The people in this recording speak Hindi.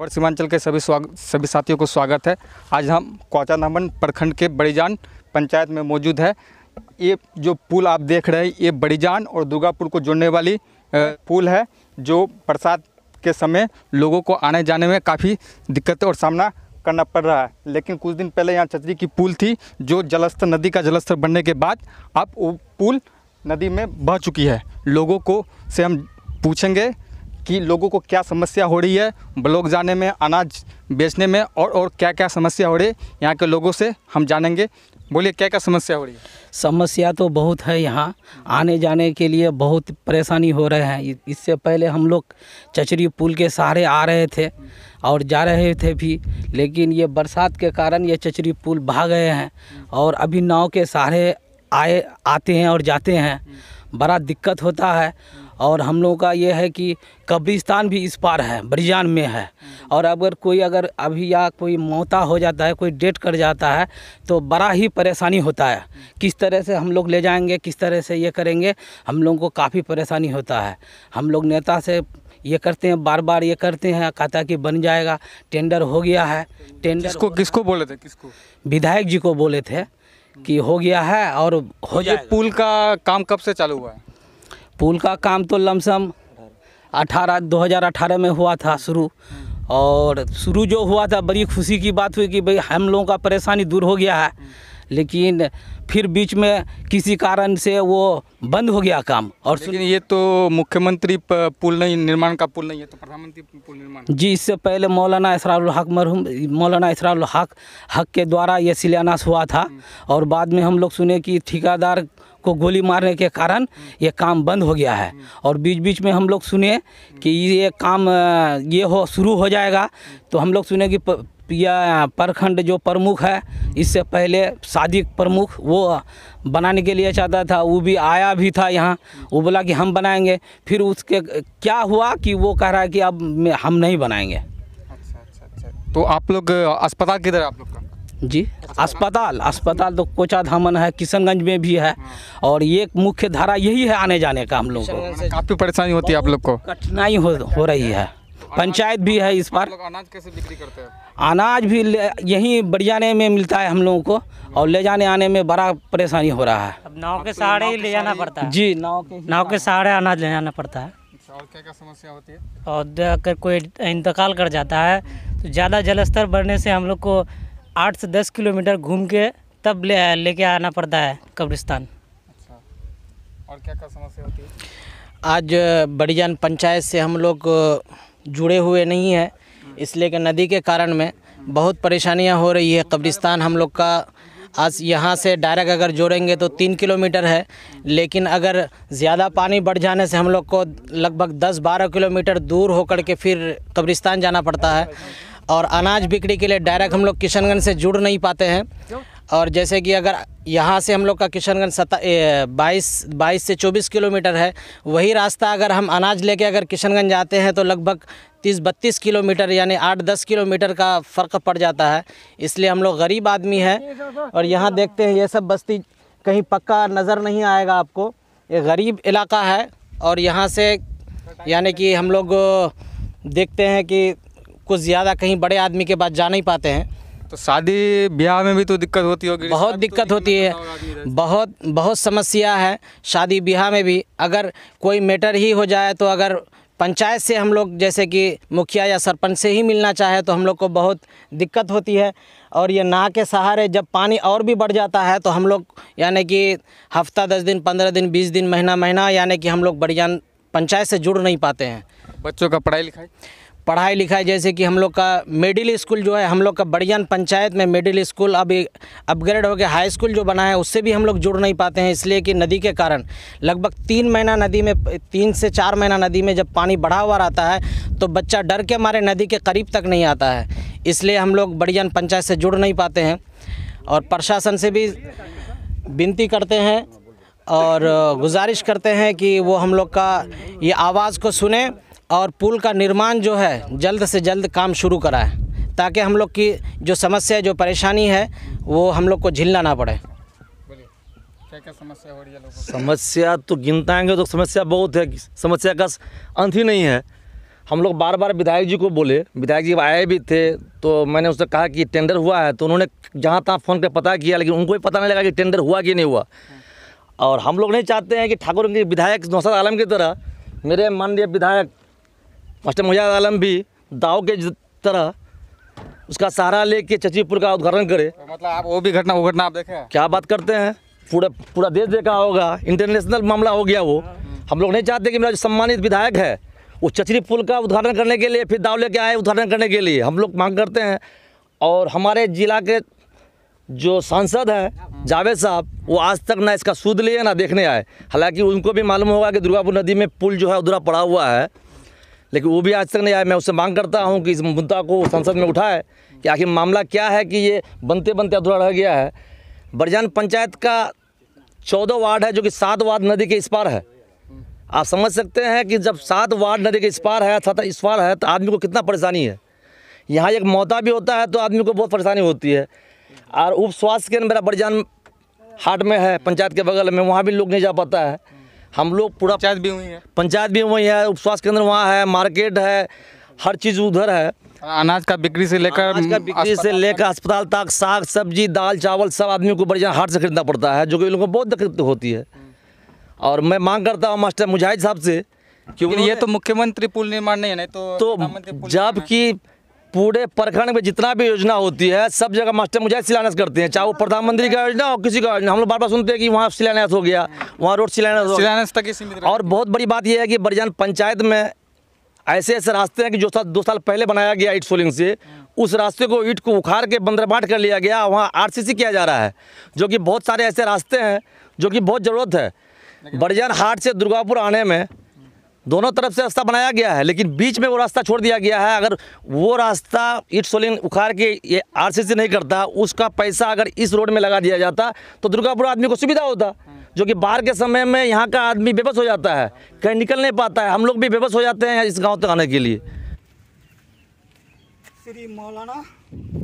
और सीमांचल के सभी स्वागत सभी साथियों को स्वागत है आज हम कोचा नामन प्रखंड के बड़ीजान पंचायत में मौजूद है ये जो पुल आप देख रहे हैं ये बड़ीजान और दुर्गापुर को जोड़ने वाली पुल है जो बरसात के समय लोगों को आने जाने में काफ़ी दिक्कत और सामना करना पड़ रहा है लेकिन कुछ दिन पहले यहाँ चचरी की पुल थी जो जलस्तर नदी का जलस्तर बनने के बाद अब वो पुल नदी में बह चुकी है लोगों को से हम पूछेंगे कि लोगों को क्या समस्या हो रही है ब्लॉक जाने में अनाज बेचने में और और क्या क्या समस्या हो रही है यहाँ के लोगों से हम जानेंगे बोलिए क्या क्या समस्या हो रही है समस्या तो बहुत है यहाँ आने जाने के लिए बहुत परेशानी हो रहे हैं इससे पहले हम लोग चचरी पुल के सहारे आ रहे थे और जा रहे थे भी लेकिन ये बरसात के कारण ये चचरी पुल भाग गए हैं और अभी नाव के सहारे आए आते हैं और जाते हैं बड़ा दिक्कत होता है और हम लोगों का ये है कि कब्रिस्तान भी इस पार है बरिजान में है और अगर कोई अगर अभी या कोई मौता हो जाता है कोई डेट कर जाता है तो बड़ा ही परेशानी होता है किस तरह से हम लोग ले जाएंगे किस तरह से ये करेंगे हम लोगों को काफ़ी परेशानी होता है हम लोग नेता से ये करते हैं बार बार ये करते हैं कहता कि बन जाएगा टेंडर हो गया है टेंडर किसको किसको बोले थे किसको विधायक जी को बोले थे कि हो गया है और हो जाए पुल का काम कब से चालू हुआ है पुल का काम तो लमसम अठारह दो हज़ार अठारह में हुआ था शुरू और शुरू जो हुआ था बड़ी खुशी की बात हुई कि भाई हम लोगों का परेशानी दूर हो गया है लेकिन फिर बीच में किसी कारण से वो बंद हो गया काम और लेकिन ये तो मुख्यमंत्री पुल नहीं निर्माण का पुल नहीं है तो प्रधानमंत्री पुल निर्माण जी इससे पहले मौलाना इसरार हक मरहूम मौलाना इसरार हक हक के द्वारा ये शिलान्यास हुआ था हम्म। और बाद में हम लोग सुने कि ठेकेदार को गोली मारने के कारण ये काम बंद हो गया है और बीच बीच में हम लोग सुने कि ये काम ये हो शुरू हो जाएगा तो हम लोग सुने कि यह प्रखंड जो प्रमुख है इससे पहले सादिक प्रमुख वो बनाने के लिए चाहता था वो भी आया भी था यहाँ वो बोला कि हम बनाएंगे फिर उसके क्या हुआ कि वो कह रहा है कि अब हम नहीं बनाएंगे अच्छा अच्छा अच्छा तो आप लोग अस्पताल किधर आप लोग का जी अस्पताल अस्पताल तो कोचा धामन है किशनगंज में भी है और ये मुख्य धारा यही है आने जाने का हम लोग को काफ़ी परेशानी होती है आप लोग को कठिनाई हो, हो रही है पंचायत भी है इस बार अनाज कैसे बिक्री करते हैं अनाज भी यही बढ़ियाने में मिलता है हम लोगों को और ले जाने आने में बड़ा परेशानी हो रहा है नाव के सहारे ही ले जाना पड़ता है जी नाव के नाव के सहारे अनाज ले जाना पड़ता है अच्छा, और क्या क्या समस्या होती है और अगर कोई इंतकाल कर जाता है तो ज़्यादा जलस्तर बढ़ने से हम लोग को आठ से दस किलोमीटर घूम के तब ले लेके आना पड़ता है कब्रिस्तान अच्छा और क्या क्या समस्या होती है आज बड़ीजान पंचायत से हम लोग जुड़े हुए नहीं हैं इसलिए कि नदी के कारण में बहुत परेशानियां हो रही है कब्रिस्तान हम लोग का आज यहाँ से डायरेक्ट अगर जोड़ेंगे तो तीन किलोमीटर है लेकिन अगर ज़्यादा पानी बढ़ जाने से हम लोग को लगभग दस बारह किलोमीटर दूर होकर के फिर कब्रिस्तान जाना पड़ता है और अनाज बिक्री के लिए डायरेक्ट हम लोग किशनगंज से जुड़ नहीं पाते हैं और जैसे कि अगर यहाँ से हम लोग का किशनगंज सता बाईस बाईस से चौबीस किलोमीटर है वही रास्ता अगर हम अनाज लेके अगर किशनगंज जाते हैं तो लगभग तीस बत्तीस किलोमीटर यानी आठ दस किलोमीटर का फ़र्क पड़ जाता है इसलिए हम लोग गरीब आदमी हैं और यहाँ देखते हैं ये सब बस्ती कहीं पक्का नज़र नहीं आएगा आपको ये गरीब इलाका है और यहाँ से यानी कि हम लोग देखते हैं कि कुछ ज़्यादा कहीं बड़े आदमी के पास जा नहीं पाते हैं तो शादी ब्याह में भी तो दिक्कत होती होगी बहुत तो दिक्कत तो होती है बहुत बहुत समस्या है शादी ब्याह में भी अगर कोई मैटर ही हो जाए तो अगर पंचायत से हम लोग जैसे कि मुखिया या सरपंच से ही मिलना चाहे तो हम लोग को बहुत दिक्कत होती है और ये ना के सहारे जब पानी और भी बढ़ जाता है तो हम लोग यानी कि हफ्ता दस दिन पंद्रह दिन बीस दिन महीना महीना यानी कि हम लोग बड़ियान पंचायत से जुड़ नहीं पाते हैं बच्चों का पढ़ाई लिखाई पढ़ाई लिखाई जैसे कि हम लोग का मिडिल स्कूल जो है हम लोग का बड़ियान पंचायत में मिडिल स्कूल अब अपग्रेड हो गया हाई स्कूल जो बना है उससे भी हम लोग जुड़ नहीं पाते हैं इसलिए कि नदी के कारण लगभग तीन महीना नदी में तीन से चार महीना नदी में जब पानी बढ़ा हुआ रहता है तो बच्चा डर के मारे नदी के करीब तक नहीं आता है इसलिए हम लोग बड़ियान पंचायत से जुड़ नहीं पाते हैं और प्रशासन से भी विनती करते हैं और गुजारिश करते हैं कि वो हम लोग का ये आवाज़ को सुने और पुल का निर्माण जो है जल्द से जल्द काम शुरू कराए ताकि हम लोग की जो समस्या जो परेशानी है वो हम लोग को झीलना ना पड़े क्या क्या समस्या हो रही है लोगों समस्या तो गिनताएंगे तो समस्या बहुत है समस्या का अंत ही नहीं है हम लोग बार बार विधायक जी को बोले विधायक जी आए भी थे तो मैंने उससे कहा कि टेंडर हुआ है तो उन्होंने जहाँ तहाँ फ़ोन पर पता किया लेकिन उनको भी पता नहीं लगा कि टेंडर हुआ कि नहीं हुआ और हम लोग नहीं चाहते हैं कि ठाकुर के विधायक नौसद आलम की तरह मेरे माननीय विधायक मास्टर मुजाद आलम भी दाव के तरह उसका सहारा लेके चचीपुर का उद्घाटन करे तो मतलब आप वो भी घटना वो घटना आप देखें क्या बात करते हैं पूरा पूरा देश देखा होगा इंटरनेशनल मामला हो गया वो हाँ। हम लोग नहीं चाहते कि मेरा जो सम्मानित विधायक है वो चचरी पुल का उद्घाटन करने के लिए फिर दाव लेके आए उद्घाटन करने के लिए हम लोग मांग करते हैं और हमारे जिला के जो सांसद हैं हाँ। जावेद साहब वो आज तक ना इसका सूद लिए ना देखने आए हालांकि उनको भी मालूम होगा कि दुर्गापुर नदी में पुल जो है अधूरा पड़ा हुआ है लेकिन वो भी आज तक नहीं आया मैं उससे मांग करता हूँ कि इस मुद्दा को संसद में उठाए कि आखिर मामला क्या है कि ये बनते बनते अधूरा रह गया है बरजान पंचायत का चौदह वार्ड है जो कि सात वार्ड नदी के इस पार है आप समझ सकते हैं कि जब सात वार्ड नदी के इस पार है अथवा इस पार है तो आदमी को कितना परेशानी है यहाँ एक मौता भी होता है तो आदमी को बहुत परेशानी होती है और उप स्वास्थ्य केंद्र मेरा बरजान हाट में है पंचायत के बगल में वहाँ भी लोग नहीं जा पाता है हम लोग पूरा पंचायत भी हुई है पंचायत भी वहीं है उप स्वास्थ्य केंद्र वहाँ है मार्केट है हर चीज़ उधर है अनाज का बिक्री से लेकर बिक्री से लेकर अस्पताल तक साग सब्जी दाल चावल सब आदमी को बढ़िया हाट से खरीदना पड़ता है जो कि लोगों को बहुत दिक्कत होती है और मैं मांग करता हूँ मास्टर मुजाहिद साहब से क्योंकि ये तो मुख्यमंत्री पुल निर्माण नहीं है नहीं तो, तो जबकि पूरे प्रखंड में जितना भी योजना होती है सब जगह मास्टर मुझे शिलान्यास करते हैं चाहे वो प्रधानमंत्री का योजना हो किसी का योजना हम लोग बार बार सुनते हैं कि वहाँ शिलान्यास हो गया वहाँ रोड शिलान्यास हो शिलान्यास तक और बहुत बड़ी बात यह है कि बरजान पंचायत में ऐसे ऐसे रास्ते हैं कि जो साल दो साल पहले बनाया गया ईट सोलिंग से उस रास्ते को ईट को उखाड़ के बंदरबाट कर लिया गया वहाँ आर किया जा रहा है जो कि बहुत सारे ऐसे रास्ते हैं जो कि बहुत ज़रूरत है बरजान हाट से दुर्गापुर आने में दोनों तरफ से रास्ता बनाया गया है लेकिन बीच में वो रास्ता छोड़ दिया गया है अगर वो रास्ता ईट सोलिन उखाड़ के ये आरसीसी नहीं करता उसका पैसा अगर इस रोड में लगा दिया जाता तो दुर्गापुर आदमी को सुविधा होता जो कि बाहर के समय में यहाँ का आदमी बेबस हो जाता है कहीं निकल नहीं पाता है हम लोग भी बेबस हो जाते हैं इस गाँव तक आने के लिए श्री मौलाना